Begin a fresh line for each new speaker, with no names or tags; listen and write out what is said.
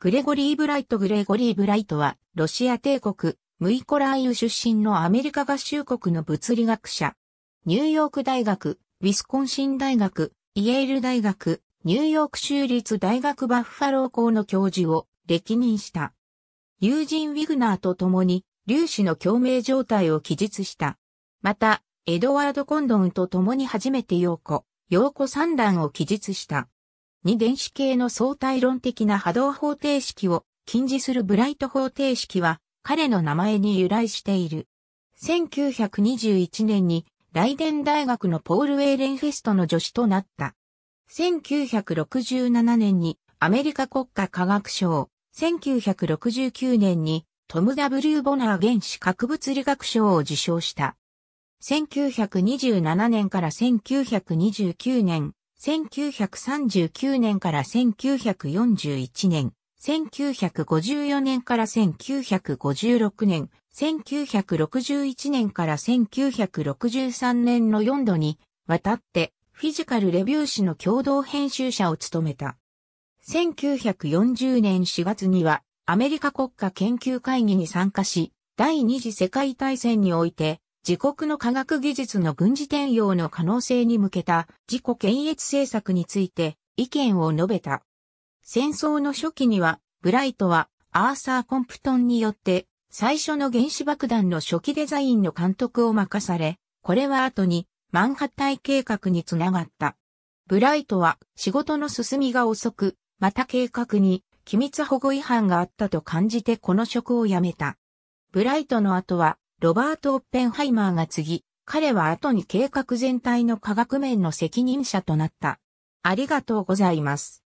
グレゴリー・ブライト・グレゴリー・ブライトは、ロシア帝国、ムイコラーユ出身のアメリカ合衆国の物理学者。ニューヨーク大学、ウィスコンシン大学、イエール大学、ニューヨーク州立大学バッファロー校の教授を歴任した。友人ウィグナーと共に、粒子の共鳴状態を記述した。また、エドワード・コンドンと共に初めて陽子、陽子三段を記述した。二電子系の相対論的な波動方程式を禁似するブライト方程式は彼の名前に由来している。1921年にライデン大学のポール・ウェーレンフェストの助手となった。1967年にアメリカ国家科学賞、1969年にトム・ W・ ボナー原子核物理学賞を受賞した。1927年から1929年、1939年から1941年、1954年から1956年、1961年から1963年の4度にわたってフィジカルレビュー誌の共同編集者を務めた。1940年4月にはアメリカ国家研究会議に参加し、第二次世界大戦において自国の科学技術の軍事転用の可能性に向けた自己検閲政策について意見を述べた。戦争の初期には、ブライトはアーサー・コンプトンによって最初の原子爆弾の初期デザインの監督を任され、これは後にマンハッタイ計画につながった。ブライトは仕事の進みが遅く、また計画に機密保護違反があったと感じてこの職を辞めた。ブライトの後はロバート・オッペンハイマーが次、彼は後に計画全体の科学面の責任者となった。ありがとうございます。